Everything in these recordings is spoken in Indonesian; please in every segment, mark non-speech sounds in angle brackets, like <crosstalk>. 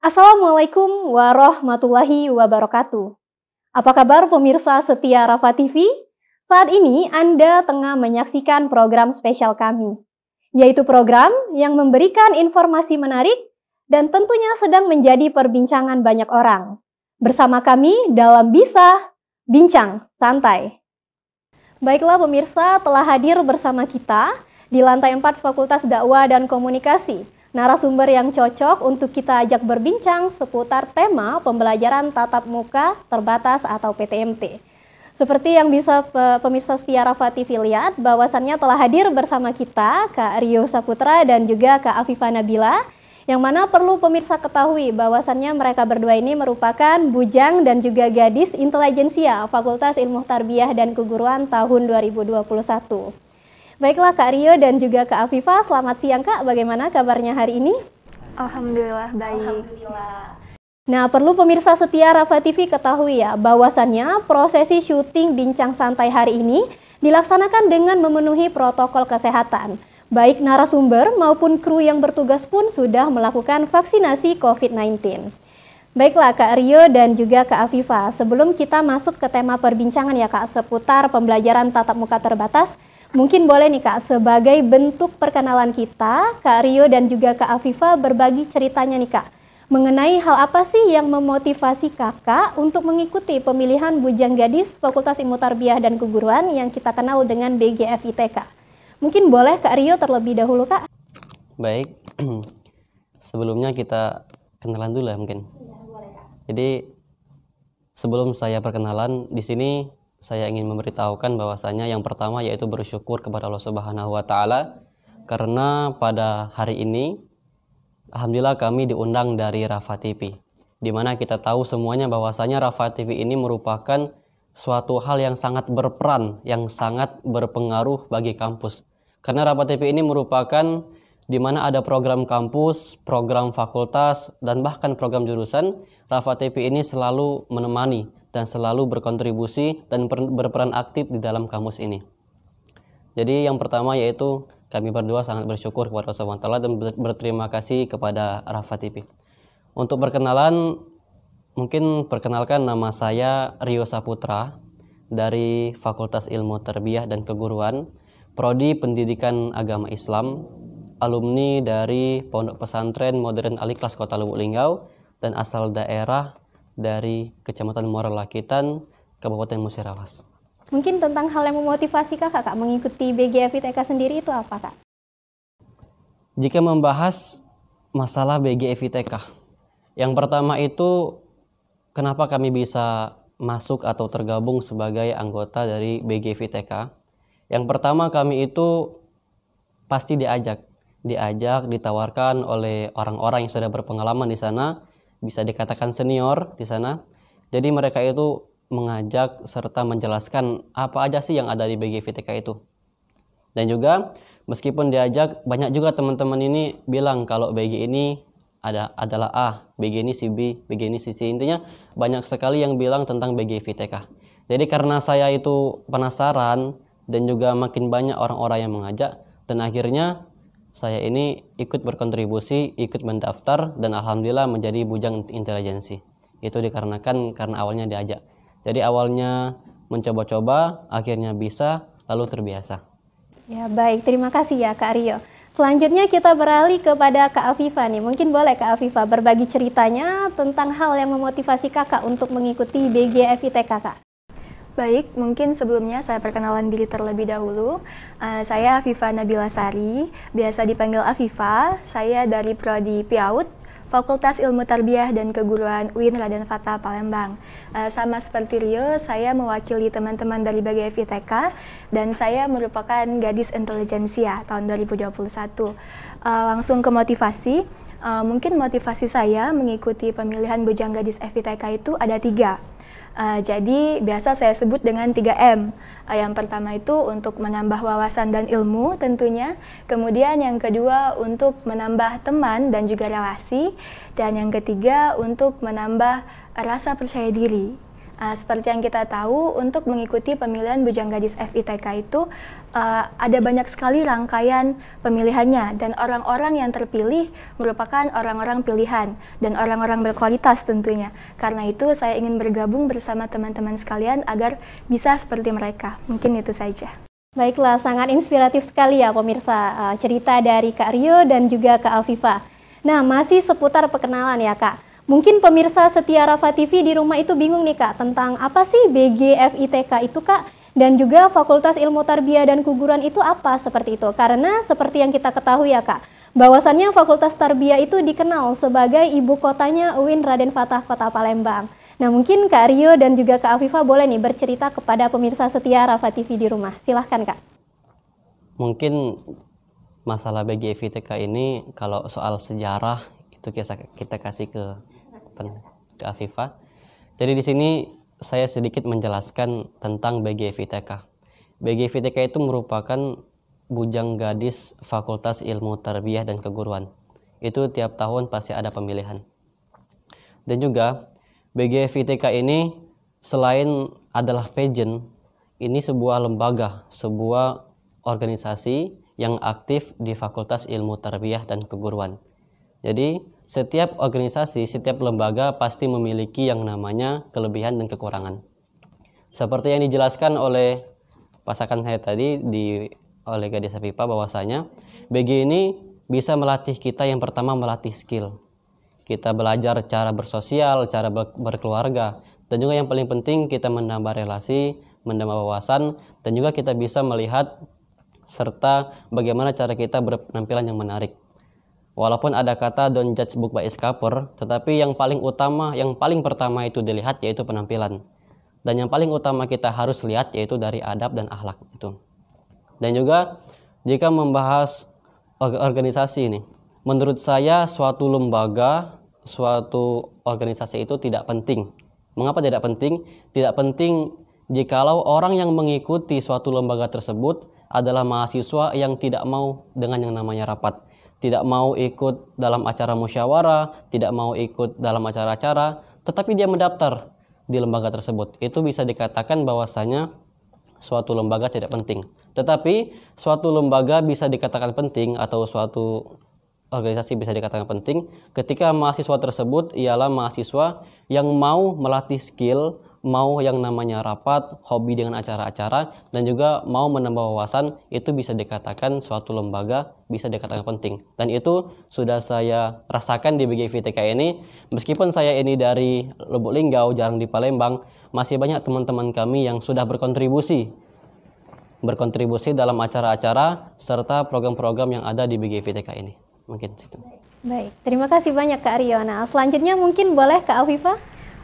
Assalamualaikum warahmatullahi wabarakatuh. Apa kabar pemirsa setia Rafa TV? Saat ini Anda tengah menyaksikan program spesial kami, yaitu program yang memberikan informasi menarik dan tentunya sedang menjadi perbincangan banyak orang. Bersama kami dalam Bisa bincang santai. Baiklah pemirsa, telah hadir bersama kita di lantai 4 Fakultas Dakwah dan Komunikasi. Narasumber yang cocok untuk kita ajak berbincang seputar tema pembelajaran tatap muka terbatas atau PTMT. Seperti yang bisa pemirsa setia TV lihat, bahwasannya telah hadir bersama kita Kak Rio Saputra dan juga Kak Afifah Nabila yang mana perlu pemirsa ketahui bahwasannya mereka berdua ini merupakan bujang dan juga gadis intelijensia Fakultas Ilmu Tarbiyah dan Keguruan tahun 2021. Baiklah Kak Rio dan juga Kak Afifa, selamat siang Kak. Bagaimana kabarnya hari ini? Alhamdulillah baik. Alhamdulillah. Nah, perlu pemirsa setia Rafa TV ketahui ya, bahwasannya prosesi syuting Bincang Santai hari ini dilaksanakan dengan memenuhi protokol kesehatan. Baik narasumber maupun kru yang bertugas pun sudah melakukan vaksinasi COVID-19. Baiklah Kak Rio dan juga Kak Afifa, sebelum kita masuk ke tema perbincangan ya Kak seputar pembelajaran tatap muka terbatas, mungkin boleh nih Kak sebagai bentuk perkenalan kita, Kak Rio dan juga Kak Afifa berbagi ceritanya nih Kak. Mengenai hal apa sih yang memotivasi kakak untuk mengikuti pemilihan Bujang Gadis Fakultas Ilmu Tarbiyah dan Keguruan yang kita kenal dengan BGfitk. ITK? Mungkin boleh Kak Rio terlebih dahulu Kak. Baik, <clears throat> sebelumnya kita kenalan dulu ya mungkin. Iya, Jadi sebelum saya perkenalan di sini saya ingin memberitahukan bahwasanya yang pertama yaitu bersyukur kepada Allah Subhanahu wa taala karena pada hari ini alhamdulillah kami diundang dari Rafa TV di mana kita tahu semuanya bahwasanya Rafa TV ini merupakan suatu hal yang sangat berperan yang sangat berpengaruh bagi kampus karena rapat TV ini merupakan di mana ada program kampus, program fakultas, dan bahkan program jurusan, Rafa TV ini selalu menemani dan selalu berkontribusi dan berperan aktif di dalam kampus ini. Jadi yang pertama yaitu kami berdua sangat bersyukur kepada Allah SWT dan berterima kasih kepada Rafa TV. Untuk perkenalan, mungkin perkenalkan nama saya Rio Saputra dari Fakultas Ilmu Terbiah dan Keguruan Prodi Pendidikan Agama Islam, alumni dari Pondok Pesantren Modern Aliklas Kota Lubuk Linggau dan asal daerah dari Kecamatan Muara Lakitan, Kabupaten Musirawas. Mungkin tentang hal yang memotivasi kakak, kak, mengikuti BGF ITK sendiri itu apa, kak? Jika membahas masalah BGF ITK, yang pertama itu kenapa kami bisa masuk atau tergabung sebagai anggota dari BGF ITK yang pertama kami itu pasti diajak, diajak, ditawarkan oleh orang-orang yang sudah berpengalaman di sana, bisa dikatakan senior di sana. Jadi mereka itu mengajak serta menjelaskan apa aja sih yang ada di BGVTK itu. Dan juga meskipun diajak banyak juga teman-teman ini bilang kalau BG ini ada adalah A, BG ini si B, BG ini si C. Intinya banyak sekali yang bilang tentang BG VTK. Jadi karena saya itu penasaran, dan juga makin banyak orang-orang yang mengajak dan akhirnya saya ini ikut berkontribusi, ikut mendaftar dan alhamdulillah menjadi bujang intelijensi. Itu dikarenakan karena awalnya diajak. Jadi awalnya mencoba-coba, akhirnya bisa, lalu terbiasa. Ya baik, terima kasih ya Kak Rio. Selanjutnya kita beralih kepada Kak Afifa nih. Mungkin boleh Kak Afifa berbagi ceritanya tentang hal yang memotivasi Kakak untuk mengikuti BGF Kak. Baik, mungkin sebelumnya saya perkenalan diri terlebih dahulu. Uh, saya Afifa Nabila Sari, biasa dipanggil Afifa. Saya dari Prodi Piaut, Fakultas Ilmu Tarbiyah dan Keguruan UIN Raden Fatah Palembang. Uh, sama seperti Rio, saya mewakili teman-teman dari bagai FITK dan saya merupakan gadis intelijensia tahun 2021. Uh, eh, langsung ke motivasi, uh, mungkin motivasi saya mengikuti pemilihan Bujang Gadis FITK itu ada tiga. Uh, jadi biasa saya sebut dengan 3M. Uh, eh, yang pertama itu untuk menambah wawasan dan ilmu tentunya. Kemudian yang kedua untuk menambah teman dan juga relasi. Dan yang ketiga untuk menambah rasa percaya diri. Uh, seperti yang kita tahu, untuk mengikuti pemilihan Bujang Gadis FITK itu uh, ada banyak sekali rangkaian pemilihannya dan orang-orang yang terpilih merupakan orang-orang pilihan dan orang-orang berkualitas tentunya. Karena itu saya ingin bergabung bersama teman-teman sekalian agar bisa seperti mereka. Mungkin itu saja. Baiklah, sangat inspiratif sekali ya pemirsa uh, cerita dari Kak Rio dan juga Kak Afifa. Nah, masih seputar perkenalan ya Kak. Mungkin pemirsa setia Rafa TV di rumah itu bingung nih Kak tentang apa sih BGFITK itu Kak dan juga Fakultas Ilmu Tarbiyah dan Kuguran itu apa seperti itu. Karena seperti yang kita ketahui ya Kak, bahwasannya Fakultas Tarbiyah itu dikenal sebagai ibu kotanya UIN Raden Fatah Kota Palembang. Nah mungkin Kak Rio dan juga Kak Afifah boleh nih bercerita kepada pemirsa setia Rafa TV di rumah. Silahkan Kak. Mungkin masalah BGFITK ini kalau soal sejarah itu kita kasih ke ke Afifa. Jadi di sini saya sedikit menjelaskan tentang BGVTK. BGVTK itu merupakan bujang gadis Fakultas Ilmu Tarbiyah dan Keguruan. Itu tiap tahun pasti ada pemilihan. Dan juga BGVTK ini selain adalah pageant, ini sebuah lembaga, sebuah organisasi yang aktif di Fakultas Ilmu Tarbiyah dan Keguruan. Jadi setiap organisasi, setiap lembaga pasti memiliki yang namanya kelebihan dan kekurangan. Seperti yang dijelaskan oleh pasangan saya tadi di oleh Gadis Pipa bahwasanya BG ini bisa melatih kita yang pertama melatih skill. Kita belajar cara bersosial, cara berkeluarga, dan juga yang paling penting kita menambah relasi, menambah wawasan, dan juga kita bisa melihat serta bagaimana cara kita berpenampilan yang menarik. Walaupun ada kata don't judge book by its cover, tetapi yang paling utama, yang paling pertama itu dilihat yaitu penampilan. Dan yang paling utama kita harus lihat yaitu dari adab dan akhlak itu. Dan juga jika membahas organisasi ini, menurut saya suatu lembaga, suatu organisasi itu tidak penting. Mengapa tidak penting? Tidak penting jikalau orang yang mengikuti suatu lembaga tersebut adalah mahasiswa yang tidak mau dengan yang namanya rapat tidak mau ikut dalam acara musyawarah, tidak mau ikut dalam acara-acara, tetapi dia mendaftar di lembaga tersebut. Itu bisa dikatakan bahwasanya suatu lembaga tidak penting. Tetapi suatu lembaga bisa dikatakan penting atau suatu organisasi bisa dikatakan penting ketika mahasiswa tersebut ialah mahasiswa yang mau melatih skill mau yang namanya rapat, hobi dengan acara-acara, dan juga mau menambah wawasan, itu bisa dikatakan suatu lembaga bisa dikatakan penting. Dan itu sudah saya rasakan di BGVTK ini, meskipun saya ini dari Lubuk Linggau, jarang di Palembang, masih banyak teman-teman kami yang sudah berkontribusi berkontribusi dalam acara-acara serta program-program yang ada di BGVTK ini. Mungkin situ. Baik, terima kasih banyak Kak Riona. Selanjutnya mungkin boleh Kak Afifah?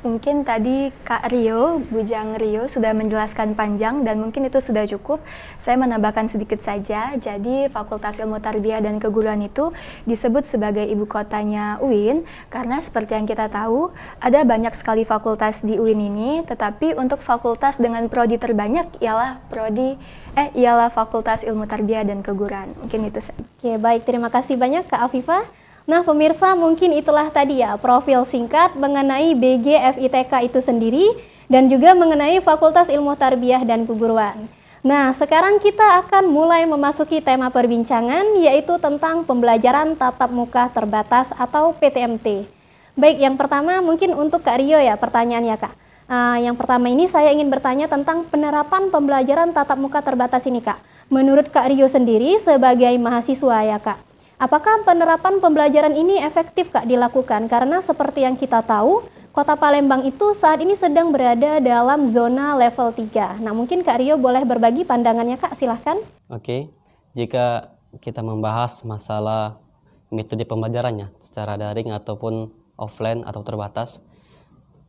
Mungkin tadi Kak Rio, Bujang Rio sudah menjelaskan panjang dan mungkin itu sudah cukup. Saya menambahkan sedikit saja. Jadi Fakultas Ilmu Tarbiyah dan Keguruan itu disebut sebagai ibu kotanya UIN karena seperti yang kita tahu ada banyak sekali fakultas di UIN ini, tetapi untuk fakultas dengan prodi terbanyak ialah prodi eh ialah Fakultas Ilmu Tarbiyah dan Keguruan. Mungkin itu saja. Oke, baik terima kasih banyak Kak Afifah. Nah pemirsa mungkin itulah tadi ya profil singkat mengenai BG FITK itu sendiri dan juga mengenai Fakultas Ilmu Tarbiyah dan Keguruan. Nah, sekarang kita akan mulai memasuki tema perbincangan yaitu tentang pembelajaran tatap muka terbatas atau PTMT. Baik, yang pertama mungkin untuk Kak Rio ya pertanyaannya Kak. Uh, yang pertama ini saya ingin bertanya tentang penerapan pembelajaran tatap muka terbatas ini Kak. Menurut Kak Rio sendiri sebagai mahasiswa ya Kak, Apakah penerapan pembelajaran ini efektif Kak dilakukan? Karena seperti yang kita tahu, Kota Palembang itu saat ini sedang berada dalam zona level 3. Nah, mungkin Kak Rio boleh berbagi pandangannya Kak, silahkan. Oke, jika kita membahas masalah metode pembelajarannya secara daring ataupun offline atau terbatas,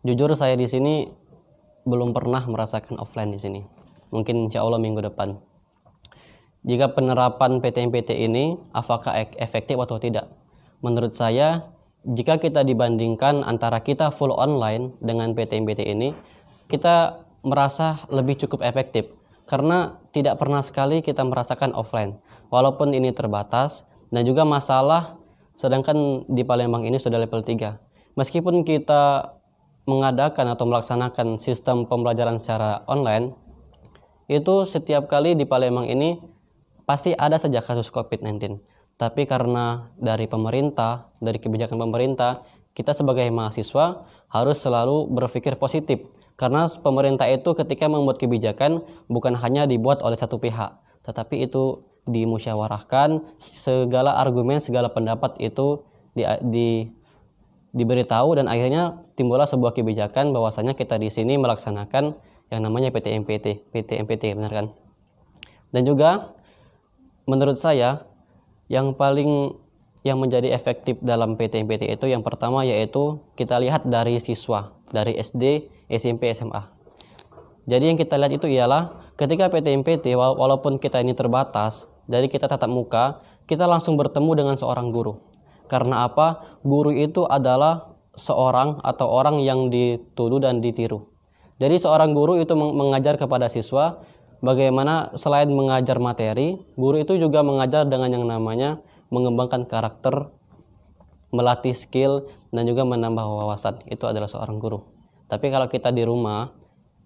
jujur saya di sini belum pernah merasakan offline di sini. Mungkin insya Allah minggu depan jika penerapan PTMPT ini apakah efektif atau tidak. Menurut saya, jika kita dibandingkan antara kita full online dengan PTMPT ini, kita merasa lebih cukup efektif karena tidak pernah sekali kita merasakan offline. Walaupun ini terbatas dan juga masalah sedangkan di Palembang ini sudah level 3. Meskipun kita mengadakan atau melaksanakan sistem pembelajaran secara online, itu setiap kali di Palembang ini pasti ada saja kasus COVID-19. Tapi karena dari pemerintah, dari kebijakan pemerintah, kita sebagai mahasiswa harus selalu berpikir positif. Karena pemerintah itu ketika membuat kebijakan bukan hanya dibuat oleh satu pihak, tetapi itu dimusyawarahkan, segala argumen, segala pendapat itu di, di diberitahu dan akhirnya timbullah sebuah kebijakan bahwasanya kita di sini melaksanakan yang namanya PTMPT, PTMPT benar kan? Dan juga menurut saya yang paling yang menjadi efektif dalam PTMPT itu yang pertama yaitu kita lihat dari siswa dari SD, SMP, SMA. Jadi yang kita lihat itu ialah ketika PTMPT walaupun kita ini terbatas dari kita tatap muka, kita langsung bertemu dengan seorang guru. Karena apa? Guru itu adalah seorang atau orang yang dituduh dan ditiru. Jadi seorang guru itu mengajar kepada siswa, Bagaimana selain mengajar materi, guru itu juga mengajar dengan yang namanya mengembangkan karakter, melatih skill, dan juga menambah wawasan. Itu adalah seorang guru. Tapi kalau kita di rumah,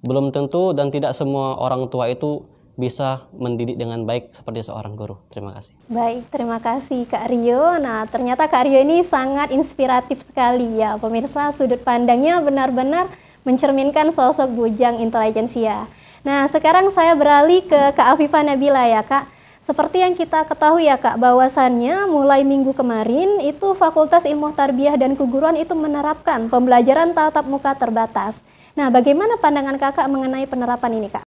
belum tentu dan tidak semua orang tua itu bisa mendidik dengan baik seperti seorang guru. Terima kasih. Baik, terima kasih Kak Rio. Nah, ternyata Kak Rio ini sangat inspiratif sekali ya. Pemirsa, sudut pandangnya benar-benar mencerminkan sosok bujang intelijensia. Nah, sekarang saya beralih ke Kak Afifah Nabila ya, Kak. Seperti yang kita ketahui ya, Kak, bahwasannya mulai minggu kemarin itu Fakultas Ilmu Tarbiyah dan Keguruan itu menerapkan pembelajaran tatap muka terbatas. Nah, bagaimana pandangan Kakak mengenai penerapan ini, Kak?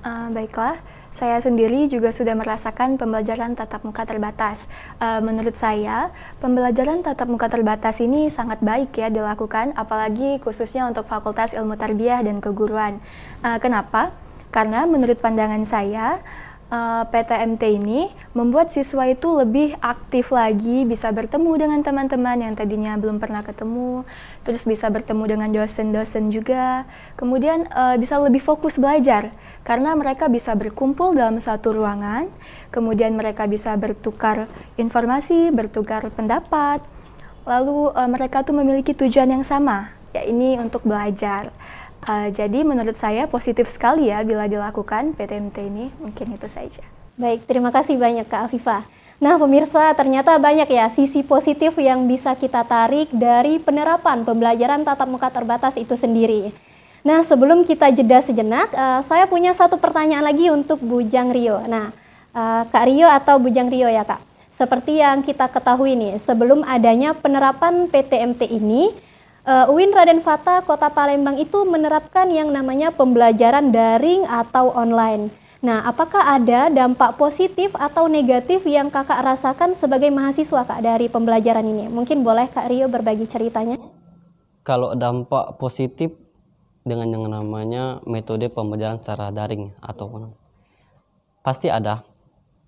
Uh, baiklah, saya sendiri juga sudah merasakan pembelajaran tatap muka terbatas. Uh, menurut saya, pembelajaran tatap muka terbatas ini sangat baik ya dilakukan, apalagi khususnya untuk Fakultas Ilmu Tarbiyah dan Keguruan. Uh, kenapa? Karena menurut pandangan saya, e, PTMT ini membuat siswa itu lebih aktif lagi, bisa bertemu dengan teman-teman yang tadinya belum pernah ketemu, terus bisa bertemu dengan dosen-dosen juga, kemudian uh, bisa lebih fokus belajar karena mereka bisa berkumpul dalam satu ruangan, kemudian mereka bisa bertukar informasi, bertukar pendapat, lalu uh, mereka tuh memiliki tujuan yang sama, ya ini untuk belajar. Uh, jadi menurut saya positif sekali ya bila dilakukan PTMT ini, mungkin itu saja. Baik, terima kasih banyak Kak Afifah. Nah, pemirsa, ternyata banyak ya sisi positif yang bisa kita tarik dari penerapan pembelajaran tatap muka terbatas itu sendiri. Nah, sebelum kita jeda sejenak, uh, saya punya satu pertanyaan lagi untuk Bujang Rio. Nah, uh, Kak Rio atau Bujang Rio ya Kak, seperti yang kita ketahui nih, sebelum adanya penerapan PTMT ini, uh, UIN Raden Fata Kota Palembang itu menerapkan yang namanya pembelajaran daring atau online. Nah, apakah ada dampak positif atau negatif yang kakak rasakan sebagai mahasiswa kak dari pembelajaran ini? Mungkin boleh kak Rio berbagi ceritanya? Kalau dampak positif dengan yang namanya metode pembelajaran secara daring atau pasti ada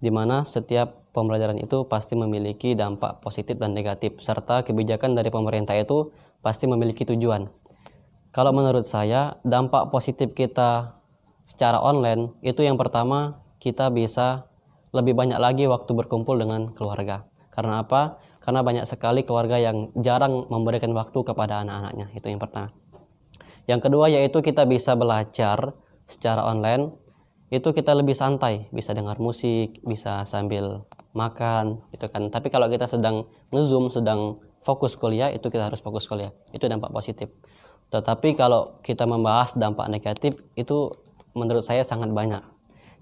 di mana setiap pembelajaran itu pasti memiliki dampak positif dan negatif serta kebijakan dari pemerintah itu pasti memiliki tujuan. Kalau menurut saya, dampak positif kita secara online itu yang pertama kita bisa lebih banyak lagi waktu berkumpul dengan keluarga. Karena apa? Karena banyak sekali keluarga yang jarang memberikan waktu kepada anak-anaknya. Itu yang pertama. Yang kedua yaitu kita bisa belajar secara online. Itu kita lebih santai, bisa dengar musik, bisa sambil makan, gitu kan. Tapi kalau kita sedang ngezoom, sedang fokus kuliah, itu kita harus fokus kuliah. Itu dampak positif. Tetapi kalau kita membahas dampak negatif itu menurut saya sangat banyak.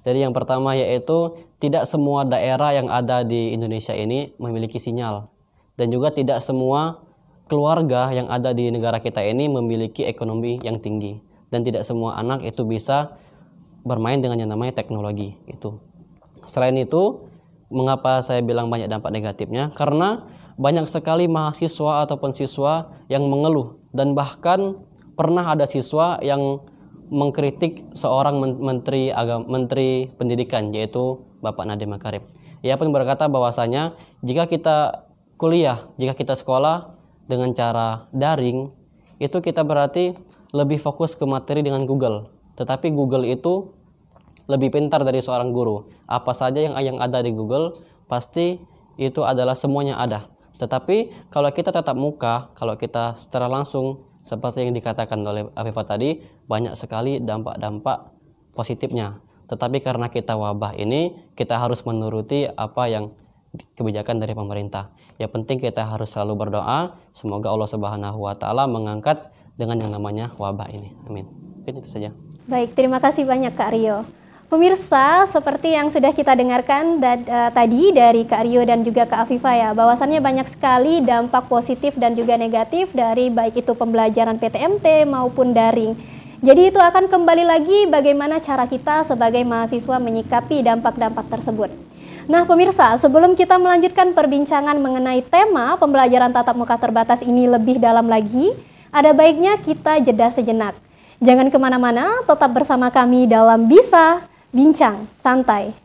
Jadi yang pertama yaitu tidak semua daerah yang ada di Indonesia ini memiliki sinyal dan juga tidak semua keluarga yang ada di negara kita ini memiliki ekonomi yang tinggi dan tidak semua anak itu bisa bermain dengan yang namanya teknologi itu. Selain itu, mengapa saya bilang banyak dampak negatifnya? Karena banyak sekali mahasiswa ataupun siswa yang mengeluh dan bahkan pernah ada siswa yang mengkritik seorang menteri agama menteri pendidikan yaitu Bapak Nadiem Makarim. Ia pun berkata bahwasanya jika kita kuliah, jika kita sekolah, dengan cara daring itu kita berarti lebih fokus ke materi dengan Google. Tetapi Google itu lebih pintar dari seorang guru. Apa saja yang yang ada di Google pasti itu adalah semuanya ada. Tetapi kalau kita tetap muka, kalau kita secara langsung seperti yang dikatakan oleh Afifa tadi, banyak sekali dampak-dampak positifnya. Tetapi karena kita wabah ini, kita harus menuruti apa yang kebijakan dari pemerintah. Ya penting kita harus selalu berdoa semoga Allah Subhanahu wa taala mengangkat dengan yang namanya wabah ini. Amin. Mungkin itu saja. Baik, terima kasih banyak Kak Rio. Pemirsa, seperti yang sudah kita dengarkan dan, uh, eh, tadi dari Kak Rio dan juga Kak Afifa ya, bahwasannya banyak sekali dampak positif dan juga negatif dari baik itu pembelajaran PTMT maupun daring. Jadi itu akan kembali lagi bagaimana cara kita sebagai mahasiswa menyikapi dampak-dampak tersebut. Nah, pemirsa, sebelum kita melanjutkan perbincangan mengenai tema pembelajaran tatap muka terbatas ini lebih dalam lagi, ada baiknya kita jeda sejenak. Jangan kemana-mana, tetap bersama kami dalam Bisa Bincang Santai.